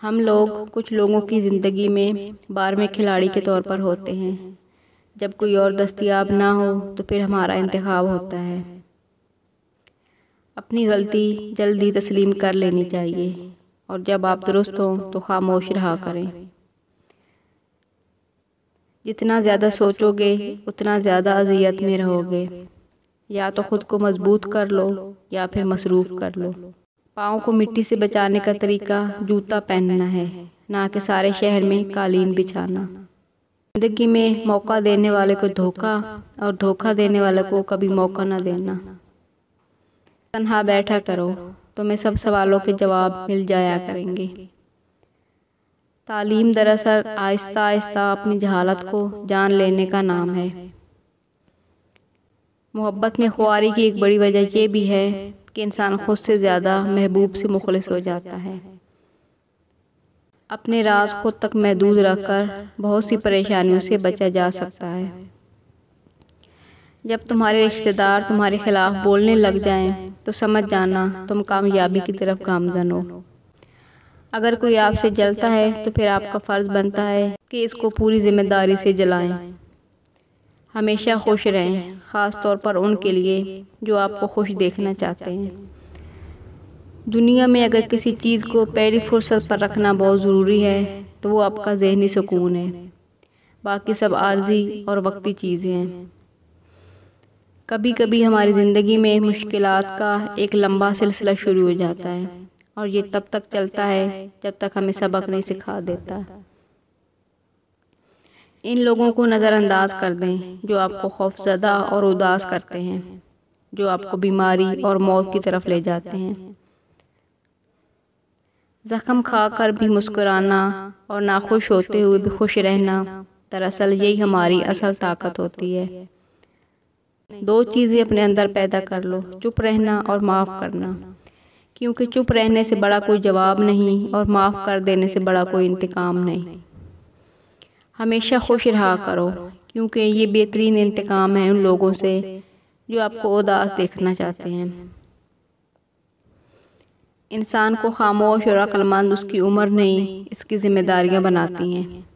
हम लोग कुछ लोगों की ज़िंदगी में बारहवें खिलाड़ी के तौर पर होते हैं जब कोई और दस्तियाब ना हो तो फिर हमारा इंतखब होता है अपनी गलती जल्दी तस्लीम कर लेनी चाहिए और जब आप दुरुस्त हों तो खामोश रहा करें जितना ज़्यादा सोचोगे उतना ज़्यादा अजियत में रहोगे या तो ख़ुद को मजबूत कर लो या फिर मसरूफ़ कर लो पाँव को मिट्टी से बचाने का तरीका जूता पहनना है ना कि सारे शहर में कालीन बिछाना ज़िंदगी में मौका देने वाले को धोखा और धोखा देने वाले को कभी मौका ना देना तन्हा बैठा करो तुम्हें सब सवालों के जवाब मिल जाया करेंगे तालीम दरअसल आहिस्ता आहिस्ता अपनी जहालत को जान लेने का नाम है मोहब्बत में खुआरी की एक बड़ी वजह यह भी है कि इंसान खुद से ज़्यादा महबूब से मुखलस हो जाता है अपने राज खुद तक महदूद रखकर बहुत सी परेशानियों से बचा जा सकता है जब तुम्हारे रिश्तेदार तुम्हारे खिलाफ बोलने लग जाएं, तो समझ जाना तुम कामयाबी की तरफ गामजन हो अगर कोई आपसे जलता है तो फिर आपका फ़र्ज़ बनता है कि इसको पूरी ज़िम्मेदारी से जलाएं। हमेशा खुश रहें ख़ास तौर पर उनके लिए जो आपको खुश देखना चाहते हैं दुनिया में अगर किसी चीज़ को पहली फुर्सत पर रखना बहुत ज़रूरी है तो वो आपका जहनी सुकून है बाकी सब आर्जी और वक्ती चीज़ें हैं कभी कभी हमारी ज़िंदगी में मुश्किल का एक लंबा सिलसिला शुरू हो जाता है और ये तब तक चलता है जब तक हमें सबक नहीं सिखा देता इन लोगों को नज़रअंदाज कर दें जो आपको खौफजदा और उदास करते हैं जो आपको बीमारी और मौत की तरफ ले जाते हैं ज़ख़म खा कर भी मुस्कुराना और नाखुश होते हुए भी खुश रहना दरअसल यही हमारी असल ताकत होती है दो चीज़ें अपने अंदर पैदा कर लो चुप रहना और माफ़ करना क्योंकि चुप रहने से बड़ा कोई जवाब नहीं और माफ़ कर देने से बड़ा कोई इंतकाम नहीं हमेशा खुश रहा करो क्योंकि ये बेहतरीन इंतकाम है उन लोगों से जो आपको उदास देखना चाहते हैं इंसान को खामोश और अक्लमंद उसकी उम्र नहीं इसकी ज़िम्मेदारियाँ बनाती हैं